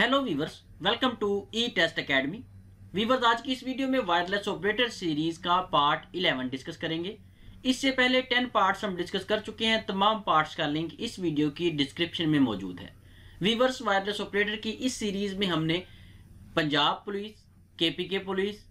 Hello viewers welcome to E test academy viewers आज की इस वीडियो में वायरलेस ऑपरेटर सीरीज का पार्ट 11 डिस्कस करेंगे इससे पहले 10 पार्ट्स हम डिस्कस कर चुके हैं तमाम पार्ट्स का लिंक इस वीडियो की डिस्क्रिप्शन में मौजूद है वीवर्स वायरलेस ऑपरेटर की इस सीरीज में हमने पंजाब पुलिस के पुलिस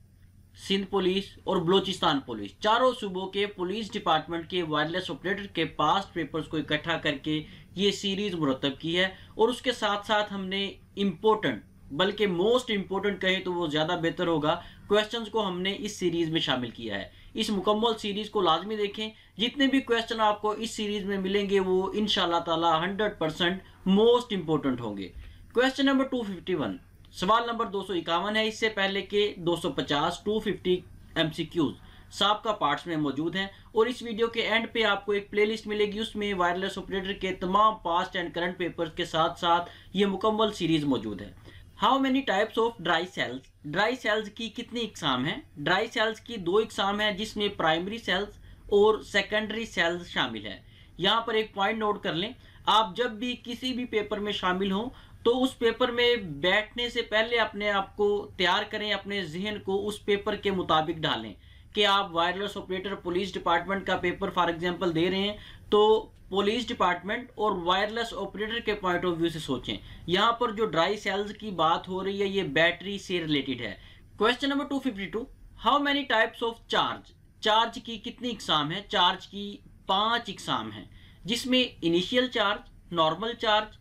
सिंध पुलिस और बलूचिस्तान पुलिस चारों सूबों के पुलिस डिपार्टमेंट के वायरलेस ऑपरेटर के पास पेपर्स को इकट्ठा करके ये सीरीज मुरतब की है और उसके साथ साथ हमने इम्पोर्टेंट बल्कि मोस्ट इम्पोर्टेंट कहें तो वो ज़्यादा बेहतर होगा क्वेश्चन को हमने इस सीरीज़ में शामिल किया है इस मुकम्मल सीरीज़ को लाजमी देखें जितने भी क्वेश्चन आपको इस सीरीज़ में मिलेंगे वो इन तला हंड्रेड परसेंट मोस्ट इम्पोर्टेंट होंगे question number two fifty one सवाल नंबर दो सौ इक्यावन है इससे पहले के दो सौ पचास two fifty M C Qs सबका पार्ट्स में मौजूद है और इस वीडियो के एंड पे आपको एक प्लेलिस्ट मिलेगी उसमें वायरलेस ऑपरेटर के तमाम पास्ट एंड करंट पेपर्स के साथ साथ ये मुकम्मल सीरीज मौजूद है how many types of dry cells dry cells की कितनी इकसाम है ड्राई सेल्स की दो इकसाम है जिसमें प्राइमरी सेल्स और सेकेंडरी सेल्स शामिल है यहाँ पर एक पॉइंट नोट कर लें आप जब भी किसी भी पेपर में शामिल हों तो उस पेपर में बैठने से पहले अपने आप को तैयार करें अपने जहन को उस पेपर के मुताबिक ढालें कि आप वायरलेस ऑपरेटर पुलिस डिपार्टमेंट का पेपर फॉर एग्जांपल दे रहे हैं तो पुलिस डिपार्टमेंट और वायरलेस ऑपरेटर के पॉइंट ऑफ व्यू से सोचें यहाँ पर जो ड्राई सेल्स की बात हो रही है ये बैटरी से रिलेटेड है question number two fifty two how many types of charge charge की कितनी इकसाम है चार्ज की पांच इकसाम है जिसमें initial charge normal charge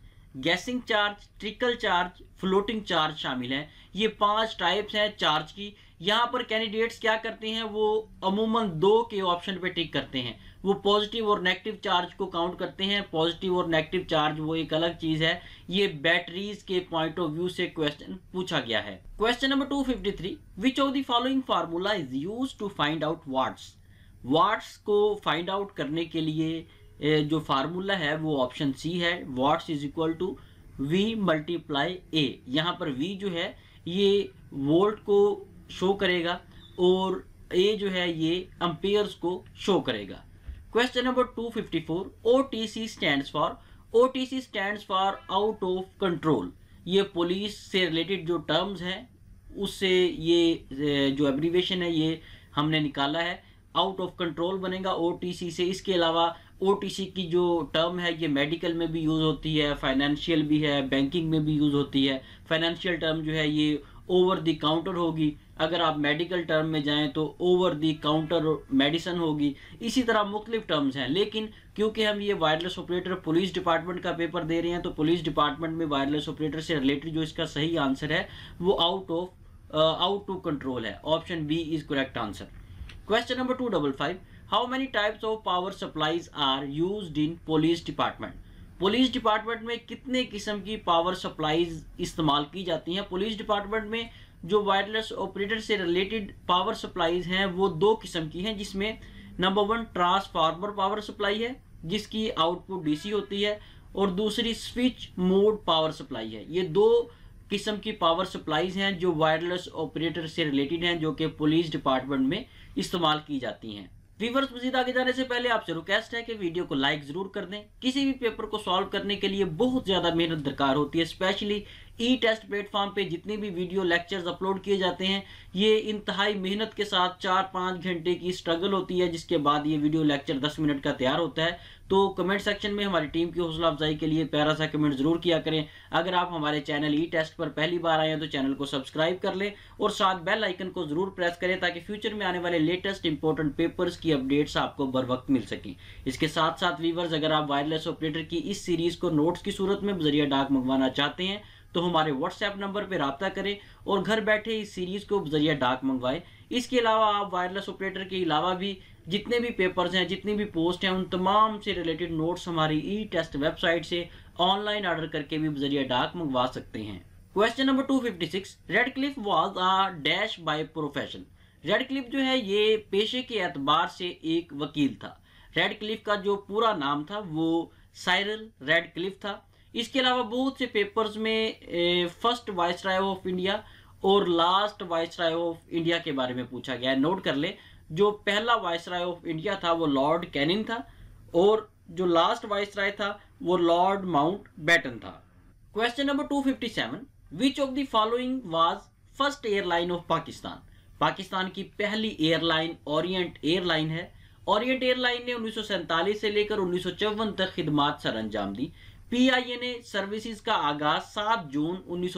gassing charge trickle charge floating charge शामिल है ये पांच टाइप्स हैं चार्ज की यहां पर कैंडिडेट्स क्या करते हैं वो अमूमन दो के ऑप्शन पे टिक करते हैं वो पॉजिटिव और नेगेटिव चार्ज को काउंट करते हैं पॉजिटिव और नेगेटिव चार्ज वो एक अलग चीज है ये बैटरीज के पॉइंट ऑफ व्यू से क्वेश्चन पूछा गया है question number 253 which of the following formula is use to find out watts watts को फाइंड आउट करने के लिए जो फार्मूला है वो ऑप्शन सी है watts is equal to V multiply A यहाँ पर वी जो है ये वोल्ट को शो करेगा और ए जो है ये अम्पेयर्स को शो करेगा question number 254 OTC stands for OTC stands for out of control ये पुलिस से रिलेटेड जो टर्म्स हैं उससे ये जो एब्रीवेशन है ये हमने निकाला है आउट ऑफ कंट्रोल बनेगा ओटीसी से इसके अलावा ओटीसी की जो टर्म है ये मेडिकल में भी यूज़ होती है फाइनेंशियल भी है बैंकिंग में भी यूज़ होती है फाइनेंशियल टर्म जो है ये ओवर दी काउंटर होगी अगर आप मेडिकल टर्म में जाएं तो ओवर दी काउंटर मेडिसन होगी इसी तरह मुख्तलिफ टर्म्स हैं लेकिन क्योंकि हम ये वायरलेस ऑपरेटर पुलिस डिपार्टमेंट का पेपर दे रहे हैं तो पुलिस डिपार्टमेंट में वायरलेस ऑपरेटर से रिलेटेड जो इसका सही आंसर है वो out of out to control है option B is correct answer question number two double five how many types of power supplies are use in police department police department में कितने किस्म की पावर सप्लाईज इस्तेमाल की जाती हैं पुलिस डिपार्टमेंट में जो वायरलेस ऑपरेटर से रिलेटेड पावर सप्लाईज हैं वो दो किस्म की हैं जिसमें number one transformer power supply है जिसकी आउटपुट डीसी होती है और दूसरी स्विच मोड पावर सप्लाई है ये दो किस्म की पावर सप्लाईज हैं जो वायरलेस ऑपरेटर से रिलेटेड हैं जो कि पुलिस डिपार्टमेंट में इस्तेमाल की जाती हैं रिवर्स मजीद आगे जाने से पहले आपसे रिक्वेस्ट है कि वीडियो को लाइक ज़रूर कर दें किसी भी पेपर को सॉल्व करने के लिए बहुत ज़्यादा मेहनत दरकार होती है स्पेशली ई टेस्ट प्लेटफॉर्म पे जितने भी वीडियो लेक्चर्स अपलोड किए जाते हैं ये इंतहाई मेहनत के साथ चार पाँच घंटे की स्ट्रगल होती है जिसके बाद ये वीडियो लेक्चर दस मिनट का तैयार होता है तो कमेंट सेक्शन में हमारी टीम की हौसला अफजाई के लिए प्यारा सा कमेंट ज़रूर किया करें अगर आप हमारे चैनल ई टेस्ट पर पहली बार आए हैं तो चैनल को सब्सक्राइब कर लें और साथ बेल आइकन को ज़रूर प्रेस करें ताकि फ्यूचर में आने वाले लेटेस्ट इंपॉर्टेंट पेपर्स की अपडेट्स आपको बर वक्त मिल सकें इसके साथ साथ वीवर्स अगर आप वायरलेस ऑपरेटर की इस सीरीज़ को नोट्स की सूरत में जरिए डाक मंगवाना चाहते हैं तो हमारे व्हाट्सएप नंबर पर रबता करें और घर बैठे इस सीरीज़ को जरिए डाक मंगवाएं इसके अलावा आप वायरलेस ऑपरेटर के अलावा भी जितने भी पेपर्स हैं जितनी भी पोस्ट हैं उन तमाम से रिलेटेड नोट्स हमारी ई टेस्ट वेबसाइट से ऑनलाइन ऑर्डर करके भी जरिए डाक मंगवा सकते हैं question number 256 Radcliffe was a dash by profession Radcliffe जो है ये पेशे के एतबार से एक वकील था रेड क्लिफ का जो पूरा नाम था वो साइरल रेड क्लिफ था इसके अलावा बहुत से पेपर्स में first viceroy of India और last viceroy of India के बारे में पूछा गया है नोट कर ले जो पहला वाइस राय ऑफ इंडिया था वो लॉर्ड कैनिन था और जो लास्ट वाइस राय था वो लॉर्ड माउंट बैटन था question number 257 which of the following was first airline of Pakistan Pakistan की पहली एयरलाइन ऑरियंट एयरलाइन है ऑरियंट एयरलाइन ने उन्नीस से लेकर उन्नीस तक खिदमात सर अंजाम दी पीआईए ने सर्विसेज का आगाज 7 जून उन्नीस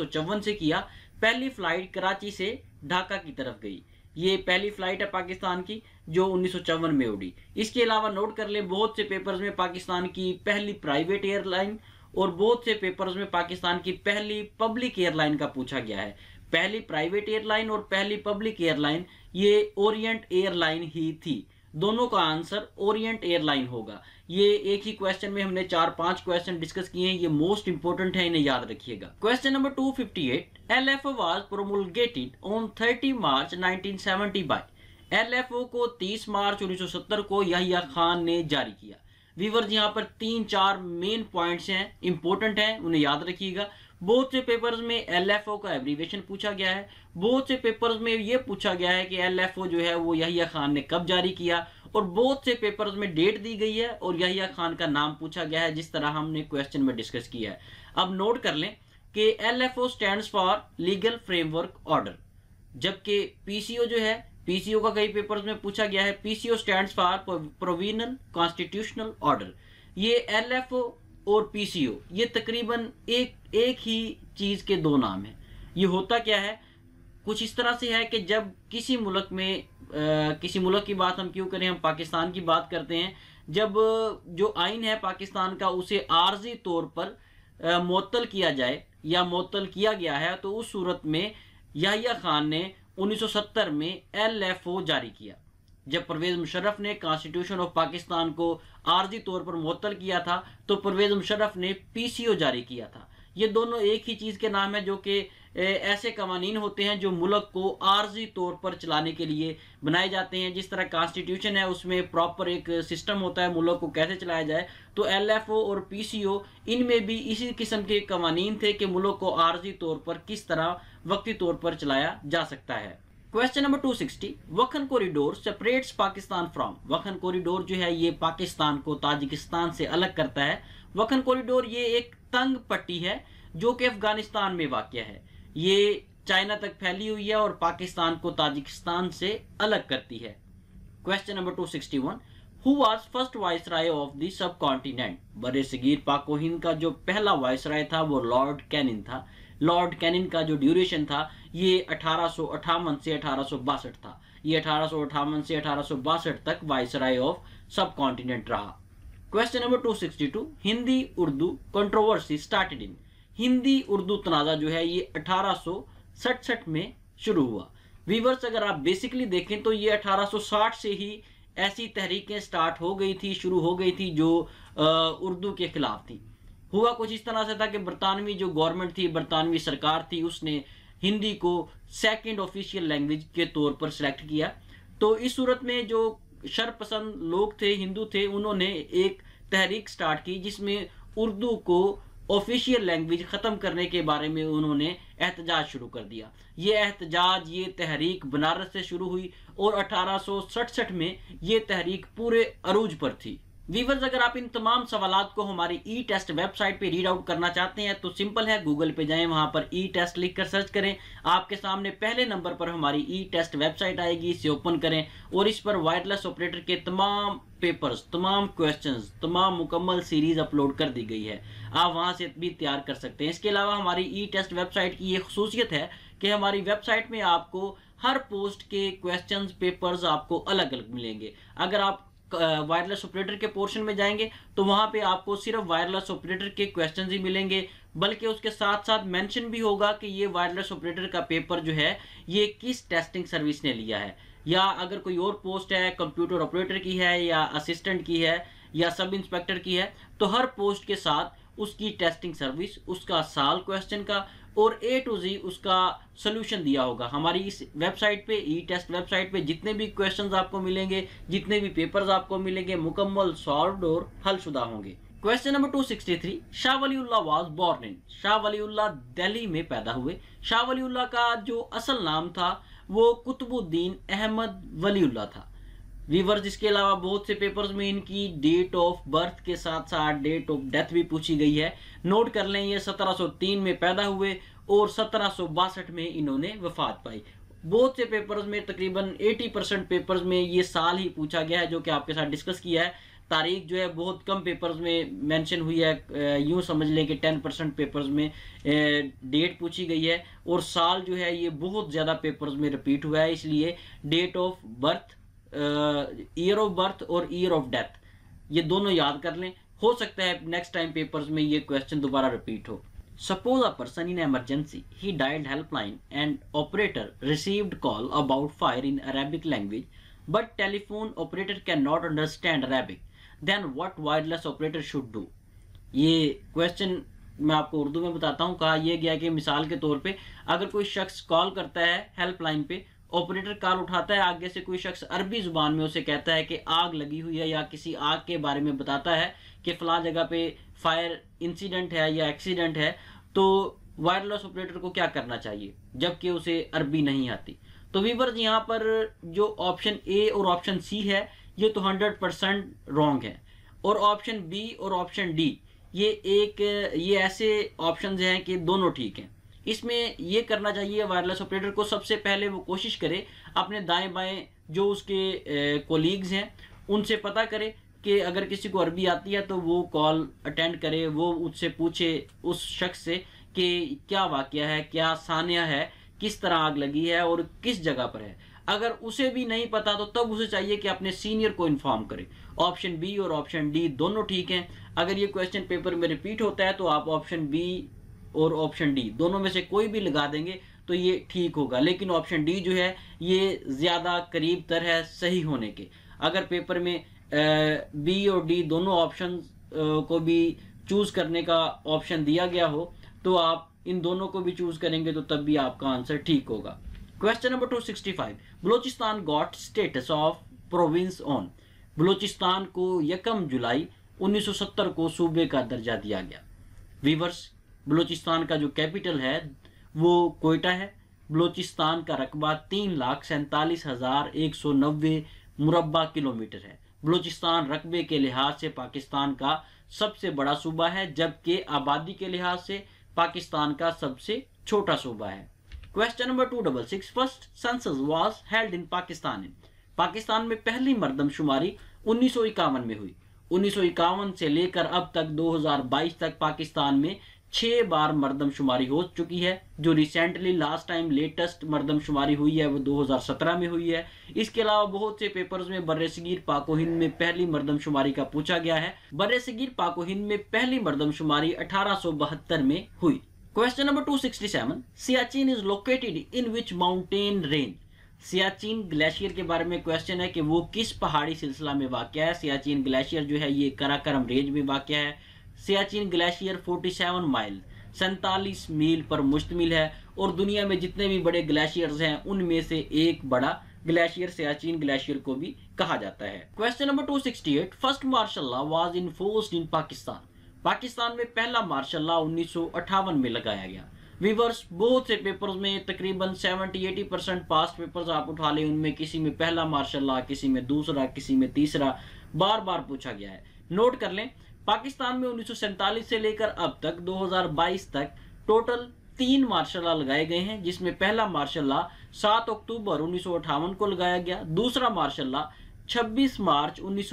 से किया पहली फ्लाइट कराची से ढाका की तरफ गई ये पहली फ्लाइट है पाकिस्तान की जो उन्नीस में उड़ी इसके अलावा नोट कर लें बहुत से पेपर्स में पाकिस्तान की पहली प्राइवेट एयरलाइन और बहुत से पेपर्स में पाकिस्तान की पहली पब्लिक एयरलाइन का पूछा गया है पहली प्राइवेट एयरलाइन और पहली पब्लिक एयरलाइन ये ओरिएंट एयरलाइन ही थी दोनों का आंसर ओरिएंट एयरलाइन होगा ये एक ही क्वेश्चन में हमने चार पांच क्वेश्चन डिस्कस किए हैं ये मोस्ट इंपॉर्टेंट है इन्हें याद रखिएगा question number 258 LFO was promulgated on 30 March 1970 by LFO को 30 मार्च 1970 को यहिया खान ने जारी किया वीवर्स यहाँ पर तीन चार मेन पॉइंट्स हैं इंपॉर्टेंट हैं उन्हें याद रखिएगा बहुत से पेपर्स में एलएफओ का एब्रीवेशन पूछा गया है बहुत से पेपर्स में ये पूछा गया है कि एलएफओ जो है वो यही खान ने कब जारी किया और बहुत से पेपर्स में डेट दी गई है और यही खान का नाम पूछा गया है जिस तरह हमने क्वेश्चन में डिस्कस किया है अब नोट कर लें कि O stand for legal framework order जबकि ओ जो है ओ का कई पेपर्स में पूछा गया है P C O stand for provisional constitutional order ये ओ और पीसीओ ये तकरीबन एक एक ही चीज़ के दो नाम हैं ये होता क्या है कुछ इस तरह से है कि जब किसी मुल्क में आ, किसी मुल्क की बात हम क्यों करें हम पाकिस्तान की बात करते हैं जब जो आइन है पाकिस्तान का उसे आर्जी तौर पर मअतल किया जाए या मअतल किया गया है तो उस सूरत में याहिया खान ने 1970 में एल एफ ओ जारी किया जब परवेज मुशर्रफ ने कॉन्स्टिट्यूशन ऑफ पाकिस्तान को आर्जी तौर पर मुअतल किया था तो परवेज मुशर्रफ ने पीसीओ जारी किया था ये दोनों एक ही चीज़ के नाम है जो कि ऐसे कवानीन होते हैं जो मुल्क को आर्जी तौर पर चलाने के लिए बनाए जाते हैं जिस तरह कॉन्स्टिट्यूशन है उसमें प्रॉपर एक सिस्टम होता है मुल्क को कैसे चलाया जाए तो एल एफ ओ और पी सी ओ इनमें भी इसी किस्म के कवानीन थे कि मुल्क को आर्जी तौर पर किस तरह वक्ती तौर पर चलाया जा सकता है question number 260 Wakhan corridor separates Pakistan from Wakhan corridor जो है ये पाकिस्तान को ताजिकिस्तान से अलग करता है वखन कॉरिडोर ये एक तंग पट्टी है जो कि अफगानिस्तान में वाक़ है ये चाइना तक फैली हुई है और पाकिस्तान को ताजिकिस्तान से अलग करती है question number 261 who was first viceroy of the subcontinent बर सगीर पाकोहिंद का जो पहला वाइस राय था वो लॉर्ड कैनिन था लॉर्ड कैनिन का जो ड्यूरेशन था ये अठारह से अठारह था ये अठारह से अठारह तक वाइसराय ऑफ सब कॉन्टिनेंट रहा question number 262 Hindi Urdu controversy started in Hindi Urdu तनाजा जो है ये अठारह में शुरू हुआ वीवर्स अगर आप बेसिकली देखें तो ये 1860 से ही ऐसी तहरीकें स्टार्ट हो गई थी शुरू हो गई थी जो उर्दू के खिलाफ थी हुआ कुछ इस तरह से था कि बरतानवी जो गवर्नमेंट थी बरतानवी सरकार थी उसने हिंदी को सेकेंड ऑफिशियल लैंग्वेज के तौर पर सिलेक्ट किया तो इस सूरत में जो शरपसंद लोग थे हिंदू थे उन्होंने एक तहरीक स्टार्ट की जिसमें उर्दू को ऑफिशियल लैंग्वेज ख़त्म करने के बारे में उन्होंने एहतजाज शुरू कर दिया ये एहतजाज ये तहरीक बनारस से शुरू हुई और अठारह में ये तहरीक पूरे अरूज पर थी वीवर्स अगर आप इन तमाम सवाल को हमारी ई टेस्ट वेबसाइट पे रीड आउट करना चाहते हैं तो सिंपल है गूगल पे जाएं वहां पर ई टेस्ट लिख कर सर्च करें आपके सामने पहले नंबर पर हमारी ई टेस्ट वेबसाइट आएगी इसे ओपन करें और इस पर वायरलेस ऑपरेटर के तमाम पेपर्स तमाम क्वेश्चंस तमाम मुकम्मल सीरीज़ अपलोड कर दी गई है आप वहां से भी तैयार कर सकते हैं इसके अलावा हमारी ई टेस्ट वेबसाइट की ये खसूसियत है कि हमारी वेबसाइट में आपको हर पोस्ट के क्वेश्चंस पेपर्स आपको अलग अलग मिलेंगे अगर आप वायरलेस ऑपरेटर के पोर्शन में जाएंगे तो वहां पे आपको सिर्फ वायरलेस ऑपरेटर के क्वेश्चन ही मिलेंगे बल्कि उसके साथ साथ मेंशन भी होगा कि ये वायरलेस ऑपरेटर का पेपर जो है ये किस टेस्टिंग सर्विस ने लिया है या अगर कोई और पोस्ट है कंप्यूटर ऑपरेटर की है या असिस्टेंट की है या सब इंस्पेक्टर की है तो हर पोस्ट के साथ उसकी टेस्टिंग सर्विस उसका साल क्वेश्चन का और ए टू जी उसका सोल्यूशन दिया होगा हमारी इस वेबसाइट पे ई टेस्ट वेबसाइट पे जितने भी क्वेश्चंस आपको मिलेंगे जितने भी पेपर्स आपको मिलेंगे मुकम्मल सॉल्व और हलशुदा होंगे question number 263 Shah Waliullah was born in Shah Waliullah Delhi में पैदा हुए शाह वली का जो असल नाम था वो कुतुबुद्दीन अहमद वली था वीवर्स इसके अलावा बहुत से पेपर्स में इनकी डेट ऑफ बर्थ के साथ साथ डेट ऑफ डेथ भी पूछी गई है नोट कर लें ये 1703 में पैदा हुए और सत्रह में इन्होंने वफात पाई बहुत से पेपर्स में तकरीबन 80 परसेंट पेपर्स में ये साल ही पूछा गया है जो कि आपके साथ डिस्कस किया है तारीख जो है बहुत कम पेपर्स में मेंशन हुई है यूं समझ लें कि 10 परसेंट पेपर्स में डेट पूछी गई है और साल जो है ये बहुत ज़्यादा पेपर्स में रिपीट हुआ है इसलिए date of birth year of birth और ईयर ऑफ डेथ ये दोनों याद कर लें हो सकता है नेक्स्ट टाइम पेपर में ये क्वेश्चन दोबारा रिपीट हो suppose a person in emergency he dialled helpline and operator received call about fire in Arabic language but telephone operator can not understand Arabic then what wireless operator should do ये question मैं आपको उर्दू में बताता हूँ कहा यह गया कि मिसाल के तौर पे अगर कोई शख्स कॉल करता है हेल्पलाइन पे ऑपरेटर कॉल उठाता है आगे से कोई शख्स अरबी जुबान में उसे कहता है कि आग लगी हुई है या किसी आग के बारे में बताता है कि फला जगह पे फायर इंसिडेंट है या एक्सीडेंट है तो वायरलेस ऑपरेटर को क्या करना चाहिए जबकि उसे अरबी नहीं आती तो वीवर यहाँ पर जो ऑप्शन ए और ऑप्शन सी है ये तो हंड्रेड परसेंट रॉन्ग है और ऑप्शन बी और ऑप्शन डी ये एक ये ऐसे ऑप्शन हैं कि दोनों ठीक हैं इसमें यह करना चाहिए वायरलेस ऑपरेटर को सबसे पहले वो कोशिश करे अपने दाएं बाएं जो उसके कोलीग्स हैं उनसे पता करे कि अगर किसी को अरबी आती है तो वो कॉल अटेंड करे वो उससे पूछे उस शख्स से कि क्या वाक्य है क्या सानिया है किस तरह आग लगी है और किस जगह पर है अगर उसे भी नहीं पता तो तब उसे चाहिए कि अपने सीनियर को इन्फॉर्म करे ऑप्शन बी और ऑप्शन डी दोनों ठीक हैं अगर ये क्वेश्चन पेपर में रिपीट होता है तो आप ऑप्शन बी और ऑप्शन डी दोनों में से कोई भी लगा देंगे तो ये ठीक होगा लेकिन ऑप्शन डी जो है ये ज़्यादा करीब तर है सही होने के अगर पेपर में बी और डी दोनों ऑप्शन को भी चूज़ करने का ऑप्शन दिया गया हो तो आप इन दोनों को भी चूज़ करेंगे तो तब भी आपका आंसर ठीक होगा question number two sixty five Balochistan got status of province on Balochistan को यकम जुलाई 1970 को सूबे का दर्जा दिया गया वीवर्स बलूचिस्तान का जो कैपिटल है वो कोयटा है बलूचिस्तान का रकबा तीन लाख सैंतालीस हज़ार एक सौ नब्बे मुरबा किलोमीटर है बलूचिस्तान रकबे के लिहाज से पाकिस्तान का सबसे बड़ा सूबा है जबकि आबादी के लिहाज से पाकिस्तान का सबसे छोटा सूबा है question number two double six first census was held in Pakistan Pakistan में पहली मरदमशुमारी उन्नीस में हुई उन्नीस से लेकर अब तक 2022 तक पाकिस्तान में छः बार मरदमशुमारी हो चुकी है जो रिसेंटली लास्ट टाइम लेटेस्ट मरदमशुमारी हुई है वो 2017 में हुई है इसके अलावा बहुत से पेपर्स में बर्र सगीर पाको हिंद में पहली मरदमशुमारी का पूछा गया है बर्र सगीर पाको हिंद में पहली मरदमशुमारी अठारह में हुई question number 267 Siachen is located in which mountain range Siachen glacier के बारे में क्वेश्चन है कि वो किस पहाड़ी सिलसिला में वाक़ है सियाचिन ग्लेशियर जो है ये कराकरम रेंज में वाक़ है सियाचिन ग्लेशियर 47 माइल सैंतालीस मील पर मुश्तमिल है और दुनिया में जितने भी बड़े ग्लेशियर्स हैं उनमें से एक बड़ा ग्लेशियर सियाचिन ग्लेशियर को भी कहा जाता है question number 268 first martial law was enforced in Pakistan Pakistan में पहला मार्शल लॉ उन्नीस में लगाया गया विवर्स बहुत से पेपर्स में तकरीबन 70-80 परसेंट पास्ट पेपर्स आप उठा लें उनमें किसी में पहला मार्शल लॉ किसी में दूसरा किसी में तीसरा बार बार पूछा गया है नोट कर लें पाकिस्तान में उन्नीस से लेकर अब तक 2022 तक टोटल तीन मार्शल लॉ लगाए गए हैं जिसमें पहला मार्शल लॉ 7 अक्टूबर उन्नीस को लगाया गया दूसरा मार्शल लॉ 26 मार्च उन्नीस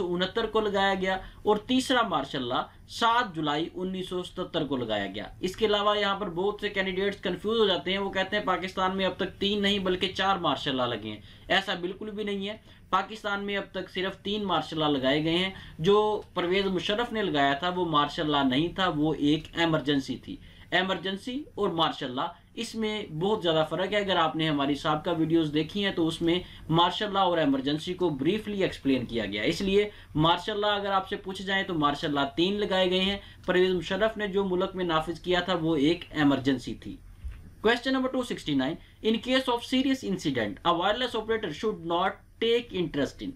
को लगाया गया और तीसरा मार्शल लॉ 7 जुलाई उन्नीस को लगाया गया इसके अलावा यहाँ पर बहुत से कैंडिडेट्स कंफ्यूज हो जाते हैं वो कहते हैं पाकिस्तान में अब तक तीन नहीं बल्कि चार मार्शल लॉ लगे हैं ऐसा बिल्कुल भी नहीं है पाकिस्तान में अब तक सिर्फ तीन मार्शल लॉ लगाए गए हैं जो परवेज़ मुशरफ ने लगाया था वो मार्शल लॉ नहीं था वो एक एमरजेंसी थी एमरजेंसी और मार्शल लॉ इसमें बहुत ज़्यादा फ़र्क है अगर आपने हमारी सबका वीडियोस देखी हैं तो उसमें मार्शल लॉ और एमरजेंसी को ब्रीफली एक्सप्लेन किया गया इसलिए मार्शल लॉ अगर आपसे पूछ जाए तो मार्शल लॉ तीन लगाए गए हैं परवेज़ मुशरफ ने जो मुल्क में नाफिज किया था वो एक एमरजेंसी थी question number 269. In case of serious incident a wireless operator should not take interest in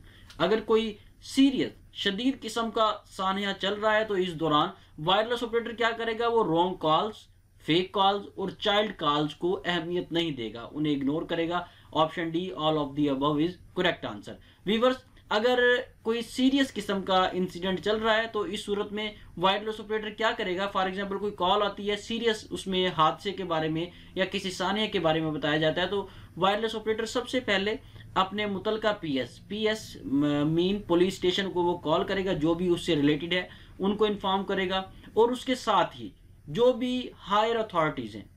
अगर कोई सीरियस शदीद किस्म का सानिया चल रहा है तो इस दौरान वायरलेस ऑपरेटर क्या करेगा वो रॉन्ग कॉल्स फेक कॉल्स और चाइल्ड कॉल्स को अहमियत नहीं देगा उन्हें इग्नोर करेगा option D all of the above is correct answer viewers अगर कोई सीरियस किस्म का इंसिडेंट चल रहा है तो इस सूरत में वायरलेस ऑपरेटर क्या करेगा फॉर एग्जांपल कोई कॉल आती है सीरियस उसमें हादसे के बारे में या किसी सानिया के बारे में बताया जाता है तो वायरलेस ऑपरेटर सबसे पहले अपने मुतल का P S P S mean police station को वो कॉल करेगा जो भी उससे रिलेटेड है उनको इन्फॉर्म करेगा और उसके साथ ही जो भी हायर अथॉरिटीज़ हैं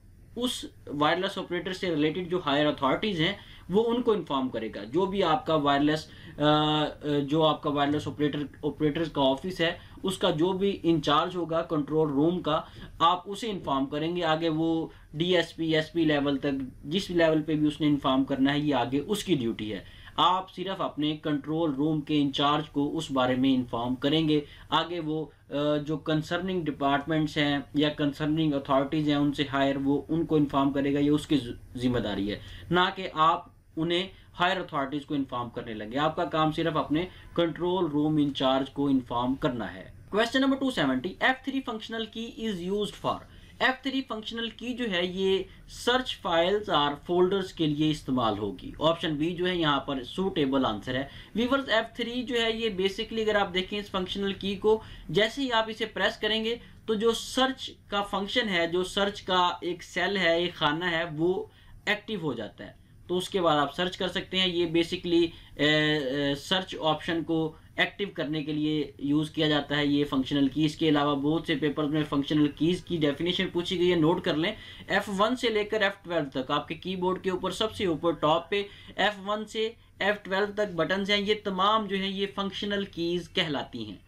उस वायरलेस ऑपरेटर से रिलेटेड जो हायर अथॉरिटीज़ हैं वो उनको इन्फॉर्म करेगा जो भी आपका वायरलेस जो आपका वायरलेस ऑपरेटर ऑपरेटर का ऑफिस है उसका जो भी इंचार्ज होगा कंट्रोल रूम का आप उसे इन्फॉर्म करेंगे आगे वो डीएसपी एसपी लेवल तक जिस लेवल पे भी उसने इन्फॉर्म करना है ये आगे उसकी ड्यूटी है आप सिर्फ अपने कंट्रोल रूम के इंचार्ज को उस बारे में इन्फॉर्म करेंगे आगे वो जो कंसर्निंग डिपार्टमेंट्स हैं या कंसर्निंग अथॉरिटीज़ हैं उनसे हायर वो उनको इन्फॉर्म करेगा ये उसकी जिम्मेदारी है ना कि आप उन्हें हायर अथॉरिटीज को इन्फॉर्म करने लगे आपका काम सिर्फ अपने कंट्रोल रूम इंचार्ज को इन्फॉर्म करना है question number two seventy F three functional key is use for F three functional key जो है ये सर्च फाइल्स और फोल्डर्स के लिए इस्तेमाल होगी ऑप्शन बी जो है यहाँ पर सूटेबल आंसर है वीवर्स एफ थ्री जो है ये बेसिकली अगर आप देखें इस फंक्शनल की को जैसे ही आप इसे प्रेस करेंगे तो जो सर्च का फंक्शन है जो सर्च का एक सेल है एक खाना है वो एक्टिव हो जाता है तो उसके बाद आप सर्च कर सकते हैं ये बेसिकली सर्च ऑप्शन को एक्टिव करने के लिए यूज़ किया जाता है ये फंक्शनल कीज़ के अलावा बहुत से पेपर में फंक्शनल कीज़ की डेफिनेशन पूछी गई है नोट कर लें F1 से लेकर F12 तक आपके कीबोर्ड के ऊपर सबसे ऊपर टॉप पे F1 से F12 तक बटन्स हैं ये तमाम जो हैं ये फंक्शनल कीज़ कहलाती हैं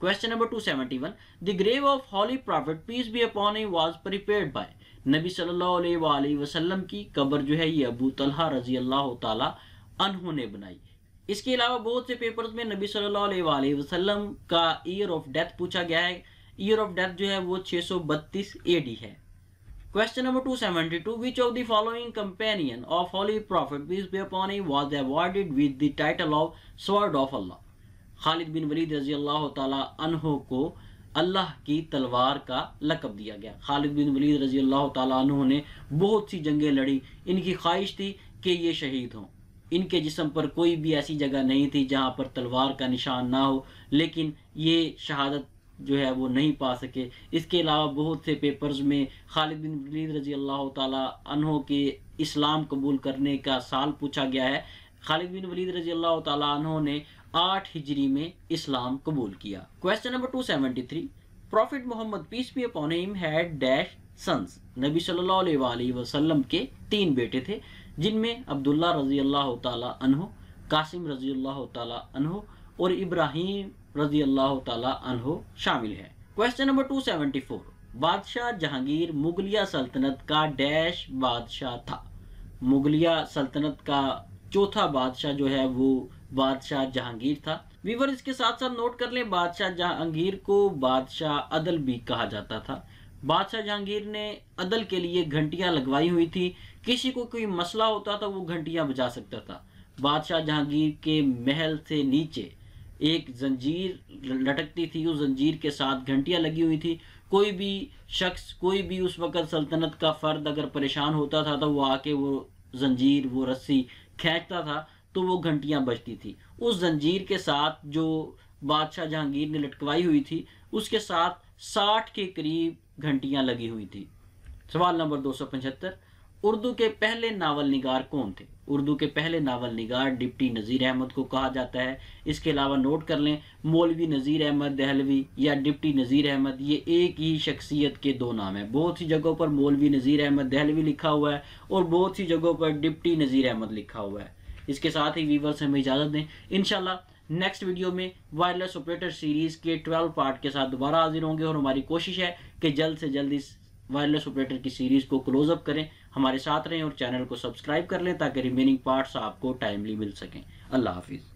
question number 271 the grave of holy prophet peace be upon he was prepared by नबी सल्लल्लाहु अलैहि वसल्लम की कब्र जो है ये अबू तलहा रजी अल्लाह तहु ने बनाई इसके अलावा बहुत से पेपर्स में नबी सल्लल्लाहु अलैहि वसल्लम का ईयर ऑफ डेथ पूछा गया है ईयर ऑफ डेथ जो है वो 632 एडी है question number 272 which of the following companion of holy prophet peace be upon him was awarded with the title of sword of अल्लाह खालिद बिन वलीद रजी अल्लाह तआला को अल्लाह की तलवार का लकब दिया गया खालिद बिन वलीद रजी अल्लाह तु ने बहुत सी जंगें लड़ी इनकी ख्वाहिश थी कि ये शहीद हों इनके जिसम पर कोई भी ऐसी जगह नहीं थी जहाँ पर तलवार का निशान ना हो लेकिन ये शहादत जो है वो नहीं पा सके इसके अलावा बहुत से पेपर्स में खालिद बिन वलीद रजी अल्लाह तहों के इस्लाम कबूल करने का साल पूछा गया है खालिद बिन वलीद रजी अल्लाह तहों ने आठ हिजरी में इस्लाम कबूल किया question number two seventy three prophet Muhammad peace be upon him had dash sons नबी सल्लल्लाहु वसल्लम के तीन बेटे थे जिनमें अब्दुल्ला रजी अल्लाह तहो कासिम रजी अल्लाह तहो और इब्राहिम रजी अल्लाह तहो शामिल है question number two seventy four बादशाह जहांगीर मुगलिया सल्तनत का डैश बादशाह था मुगलिया सल्तनत का चौथा बादशाह जो है वो बादशाह जहांगीर था वीवर इसके साथ साथ नोट कर लें बादशाह जहांगीर को बादशाह अदल भी कहा जाता था बादशाह जहांगीर ने अदल के लिए घंटियां लगवाई हुई थी किसी को कोई मसला होता था तो वो घंटियां बजा सकता था बादशाह जहांगीर के महल से नीचे एक जंजीर लटकती थी उस जंजीर के साथ घंटियां लगी हुई थी कोई भी शख्स कोई भी उस वक़्त सल्तनत का फ़र्द अगर परेशान होता था तो वो आके वो जंजीर वो रस्सी खींचता था तो वो घंटियां बजती थी उस जंजीर के साथ जो बादशाह जहांगीर ने लटकवाई हुई थी उसके साथ साठ के करीब घंटियां लगी हुई थी सवाल नंबर दो सौ पचहत्तर उर्दू के पहले नावल निगार कौन थे उर्दू के पहले नावल निगार डिप्टी नज़ीर अहमद को कहा जाता है इसके अलावा नोट कर लें मौलवी नज़ीर अहमद दहलवी या डिप्टी नज़ीर अहमद ये एक ही शख्सियत के दो नाम हैं बहुत सी जगहों पर मौलवी नज़ीर अहमद दहलवी लिखा हुआ है और बहुत सी जगहों पर डिप्टी नज़ीर अहमद लिखा हुआ है इसके साथ ही वीवर्स हमें इजाज़त दें इनशाला नेक्स्ट वीडियो में वायरलेस ऑपरेटर सीरीज़ के ट्वेल्व पार्ट के साथ दोबारा हाजिर होंगे और हमारी कोशिश है कि जल्द से जल्द इस वायरलेस ऑपरेटर की सीरीज़ को क्लोजअप करें हमारे साथ रहें और चैनल को सब्सक्राइब कर लें ताकि रिमेनिंग पार्ट्स आपको टाइमली मिल सकें अल्लाह हाफिज़